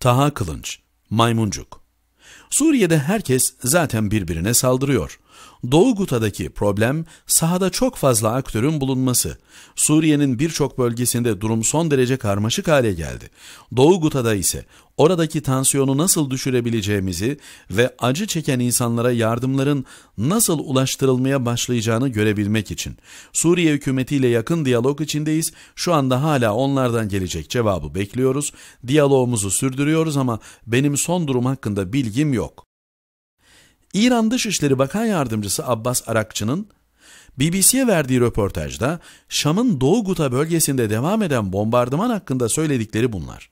Taha Kılınç, Maymuncuk. Suriye'de herkes zaten birbirine saldırıyor. Doğu Guta'daki problem sahada çok fazla aktörün bulunması. Suriye'nin birçok bölgesinde durum son derece karmaşık hale geldi. Doğu Guta'da ise oradaki tansiyonu nasıl düşürebileceğimizi ve acı çeken insanlara yardımların nasıl ulaştırılmaya başlayacağını görebilmek için. Suriye hükümetiyle yakın diyalog içindeyiz. Şu anda hala onlardan gelecek cevabı bekliyoruz. Diyalogumuzu sürdürüyoruz ama benim son durum hakkında bilgim yok. İran Dışişleri Bakan Yardımcısı Abbas Arakçı'nın BBC'ye verdiği röportajda Şam'ın Doğu Guta bölgesinde devam eden bombardıman hakkında söyledikleri bunlar.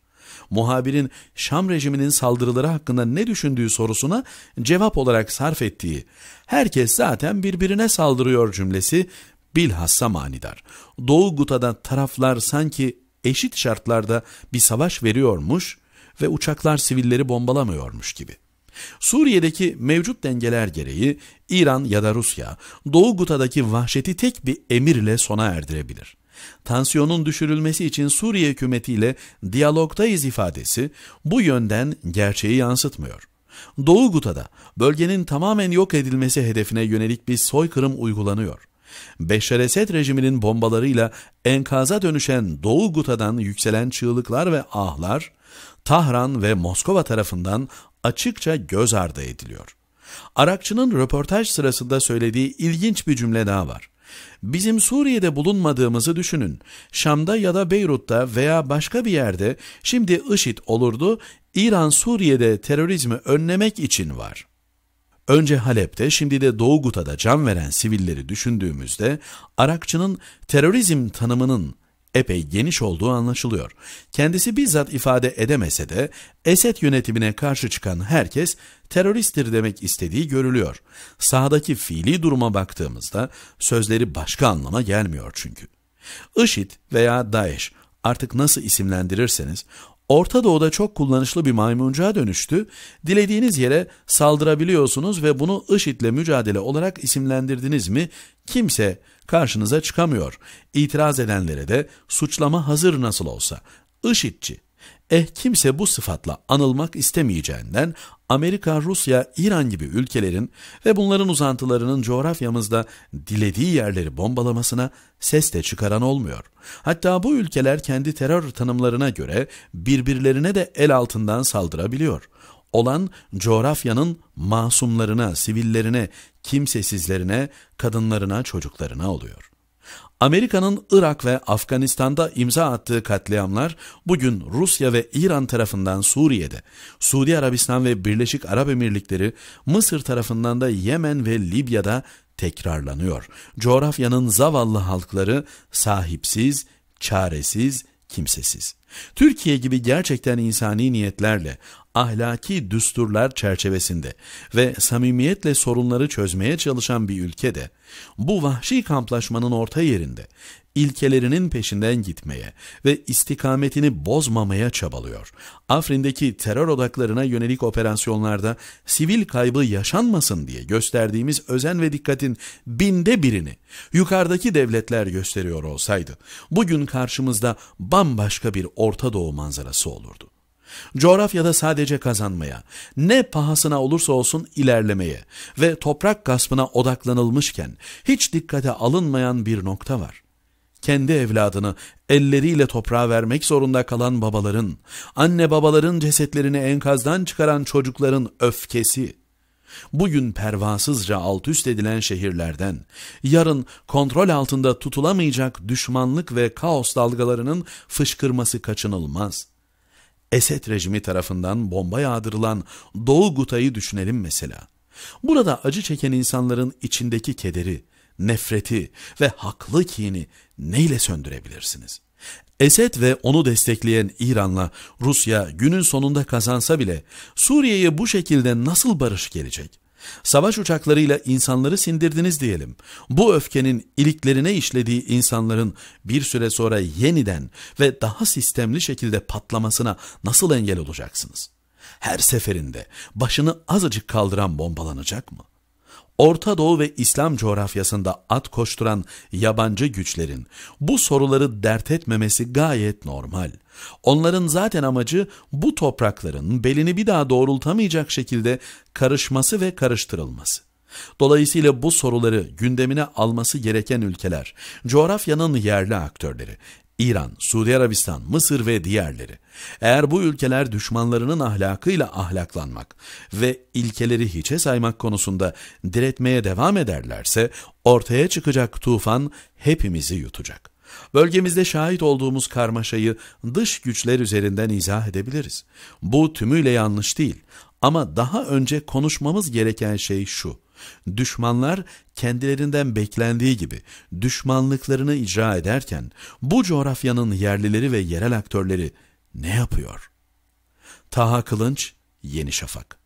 Muhabirin Şam rejiminin saldırıları hakkında ne düşündüğü sorusuna cevap olarak sarf ettiği herkes zaten birbirine saldırıyor cümlesi bilhassa manidar. Doğu Guta'da taraflar sanki eşit şartlarda bir savaş veriyormuş ve uçaklar sivilleri bombalamıyormuş gibi. Suriye'deki mevcut dengeler gereği İran ya da Rusya Doğu Guta'daki vahşeti tek bir emirle sona erdirebilir. Tansiyonun düşürülmesi için Suriye hükümetiyle diyalogdayız ifadesi bu yönden gerçeği yansıtmıyor. Doğu Guta'da bölgenin tamamen yok edilmesi hedefine yönelik bir soykırım uygulanıyor. Beşar Esed rejiminin bombalarıyla enkaza dönüşen Doğu Guta'dan yükselen çığlıklar ve ahlar, Tahran ve Moskova tarafından açıkça göz ardı ediliyor. Arakçı'nın röportaj sırasında söylediği ilginç bir cümle daha var. Bizim Suriye'de bulunmadığımızı düşünün. Şam'da ya da Beyrut'ta veya başka bir yerde şimdi IŞİD olurdu. İran Suriye'de terörizmi önlemek için var.'' Önce Halep'te şimdi de Doğu Guta'da can veren sivilleri düşündüğümüzde Arakçı'nın terörizm tanımının epey geniş olduğu anlaşılıyor. Kendisi bizzat ifade edemese de Esed yönetimine karşı çıkan herkes teröristtir demek istediği görülüyor. Sağdaki fiili duruma baktığımızda sözleri başka anlama gelmiyor çünkü. IŞİD veya DAEŞ artık nasıl isimlendirirseniz Orta Doğu'da çok kullanışlı bir maymuncuğa dönüştü. Dilediğiniz yere saldırabiliyorsunuz ve bunu IŞİD'le mücadele olarak isimlendirdiniz mi kimse karşınıza çıkamıyor. İtiraz edenlere de suçlama hazır nasıl olsa. IŞİD'çi Eh kimse bu sıfatla anılmak istemeyeceğinden Amerika, Rusya, İran gibi ülkelerin ve bunların uzantılarının coğrafyamızda dilediği yerleri bombalamasına ses de çıkaran olmuyor. Hatta bu ülkeler kendi terör tanımlarına göre birbirlerine de el altından saldırabiliyor. Olan coğrafyanın masumlarına, sivillerine, kimsesizlerine, kadınlarına, çocuklarına oluyor.'' Amerika'nın Irak ve Afganistan'da imza attığı katliamlar bugün Rusya ve İran tarafından Suriye'de, Suudi Arabistan ve Birleşik Arap Emirlikleri, Mısır tarafından da Yemen ve Libya'da tekrarlanıyor. Coğrafyanın zavallı halkları sahipsiz, çaresiz, kimsesiz. Türkiye gibi gerçekten insani niyetlerle ahlaki düsturlar çerçevesinde ve samimiyetle sorunları çözmeye çalışan bir ülkede, bu vahşi kamplaşmanın orta yerinde ilkelerinin peşinden gitmeye ve istikametini bozmamaya çabalıyor. Afrin'deki terör odaklarına yönelik operasyonlarda sivil kaybı yaşanmasın diye gösterdiğimiz özen ve dikkatin binde birini yukarıdaki devletler gösteriyor olsaydı, bugün karşımızda bambaşka bir Orta Doğu manzarası olurdu. Coğrafyada sadece kazanmaya, ne pahasına olursa olsun ilerlemeye ve toprak gaspına odaklanılmışken hiç dikkate alınmayan bir nokta var. Kendi evladını elleriyle toprağa vermek zorunda kalan babaların, anne babaların cesetlerini enkazdan çıkaran çocukların öfkesi, bugün pervasızca alt üst edilen şehirlerden, yarın kontrol altında tutulamayacak düşmanlık ve kaos dalgalarının fışkırması kaçınılmaz.'' Esed rejimi tarafından bomba yağdırılan Doğu Guta'yı düşünelim mesela. Burada acı çeken insanların içindeki kederi, nefreti ve haklı kini neyle söndürebilirsiniz? Esed ve onu destekleyen İran'la Rusya günün sonunda kazansa bile Suriye'ye bu şekilde nasıl barış gelecek? Savaş uçaklarıyla insanları sindirdiniz diyelim. Bu öfkenin iliklerine işlediği insanların bir süre sonra yeniden ve daha sistemli şekilde patlamasına nasıl engel olacaksınız? Her seferinde başını azıcık kaldıran bombalanacak mı?'' Orta Doğu ve İslam coğrafyasında at koşturan yabancı güçlerin bu soruları dert etmemesi gayet normal. Onların zaten amacı bu toprakların belini bir daha doğrultamayacak şekilde karışması ve karıştırılması. Dolayısıyla bu soruları gündemine alması gereken ülkeler, coğrafyanın yerli aktörleri, İran, Suudi Arabistan, Mısır ve diğerleri. Eğer bu ülkeler düşmanlarının ahlakıyla ahlaklanmak ve ilkeleri hiçe saymak konusunda diretmeye devam ederlerse ortaya çıkacak tufan hepimizi yutacak. Bölgemizde şahit olduğumuz karmaşayı dış güçler üzerinden izah edebiliriz. Bu tümüyle yanlış değil ama daha önce konuşmamız gereken şey şu. Düşmanlar kendilerinden beklendiği gibi düşmanlıklarını icra ederken bu coğrafyanın yerlileri ve yerel aktörleri ne yapıyor? Taha Kılınç, Yeni Şafak